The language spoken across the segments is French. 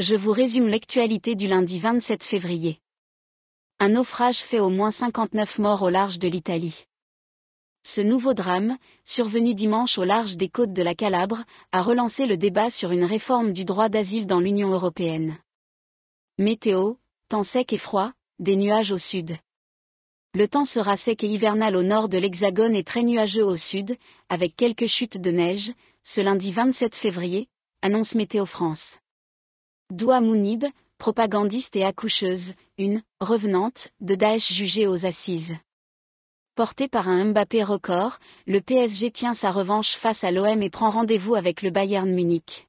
Je vous résume l'actualité du lundi 27 février. Un naufrage fait au moins 59 morts au large de l'Italie. Ce nouveau drame, survenu dimanche au large des côtes de la Calabre, a relancé le débat sur une réforme du droit d'asile dans l'Union européenne. Météo, temps sec et froid, des nuages au sud. Le temps sera sec et hivernal au nord de l'Hexagone et très nuageux au sud, avec quelques chutes de neige, ce lundi 27 février, annonce Météo France. Doua Mounib, propagandiste et accoucheuse, une revenante de Daesh jugée aux assises. Porté par un Mbappé record, le PSG tient sa revanche face à l'OM et prend rendez-vous avec le Bayern Munich.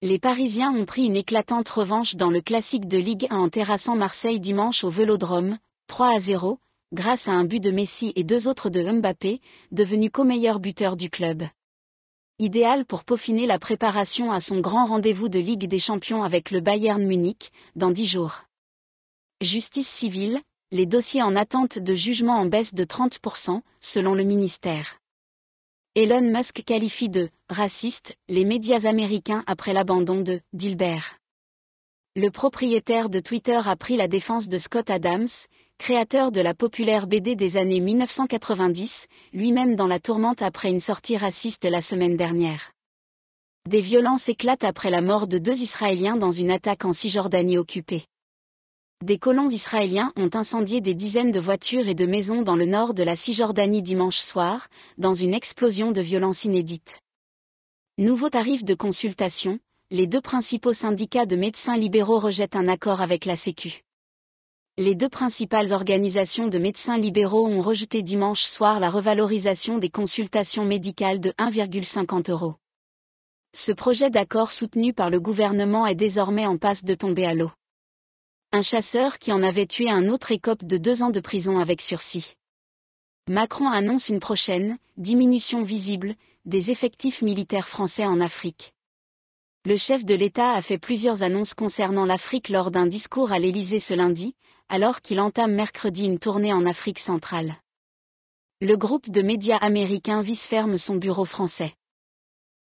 Les Parisiens ont pris une éclatante revanche dans le classique de Ligue 1 en terrassant Marseille dimanche au Vélodrome, 3 à 0, grâce à un but de Messi et deux autres de Mbappé, devenu co-meilleur buteur du club idéal pour peaufiner la préparation à son grand rendez-vous de Ligue des Champions avec le Bayern Munich, dans dix jours. Justice civile, les dossiers en attente de jugement en baisse de 30%, selon le ministère. Elon Musk qualifie de raciste les médias américains après l'abandon de Dilbert. Le propriétaire de Twitter a pris la défense de Scott Adams, créateur de la populaire BD des années 1990, lui-même dans la tourmente après une sortie raciste la semaine dernière. Des violences éclatent après la mort de deux Israéliens dans une attaque en Cisjordanie occupée. Des colons israéliens ont incendié des dizaines de voitures et de maisons dans le nord de la Cisjordanie dimanche soir, dans une explosion de violence inédite. Nouveau tarif de consultation, les deux principaux syndicats de médecins libéraux rejettent un accord avec la Sécu les deux principales organisations de médecins libéraux ont rejeté dimanche soir la revalorisation des consultations médicales de 1,50 euros. Ce projet d'accord soutenu par le gouvernement est désormais en passe de tomber à l'eau. Un chasseur qui en avait tué un autre écope de deux ans de prison avec sursis. Macron annonce une prochaine, diminution visible, des effectifs militaires français en Afrique le chef de l'État a fait plusieurs annonces concernant l'Afrique lors d'un discours à l'Élysée ce lundi, alors qu'il entame mercredi une tournée en Afrique centrale. Le groupe de médias américains vice ferme son bureau français.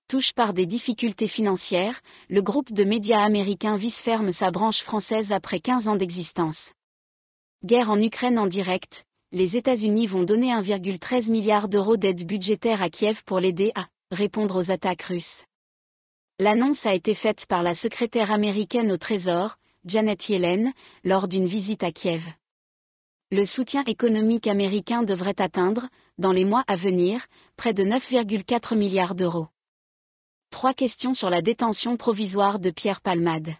Touche par des difficultés financières, le groupe de médias américains vice ferme sa branche française après 15 ans d'existence. Guerre en Ukraine en direct, les États-Unis vont donner 1,13 milliard d'euros d'aide budgétaire à Kiev pour l'aider à répondre aux attaques russes. L'annonce a été faite par la secrétaire américaine au Trésor, Janet Yellen, lors d'une visite à Kiev. Le soutien économique américain devrait atteindre, dans les mois à venir, près de 9,4 milliards d'euros. Trois questions sur la détention provisoire de Pierre Palmade.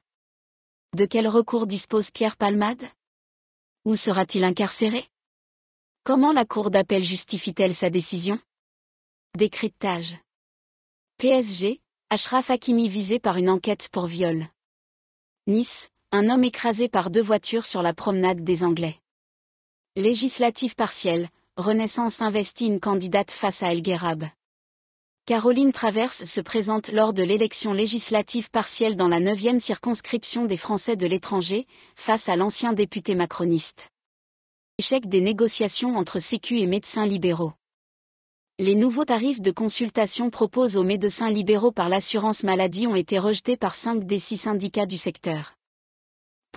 De quel recours dispose Pierre Palmade Où sera-t-il incarcéré Comment la Cour d'appel justifie-t-elle sa décision Décryptage. PSG, Ashraf Hakimi visé par une enquête pour viol. Nice, un homme écrasé par deux voitures sur la promenade des Anglais. Législative partielle, Renaissance investit une candidate face à El Gherab. Caroline Traverse se présente lors de l'élection législative partielle dans la 9e circonscription des Français de l'étranger, face à l'ancien député macroniste. Échec des négociations entre Sécu et médecins libéraux. Les nouveaux tarifs de consultation proposés aux médecins libéraux par l'assurance maladie ont été rejetés par cinq des six syndicats du secteur.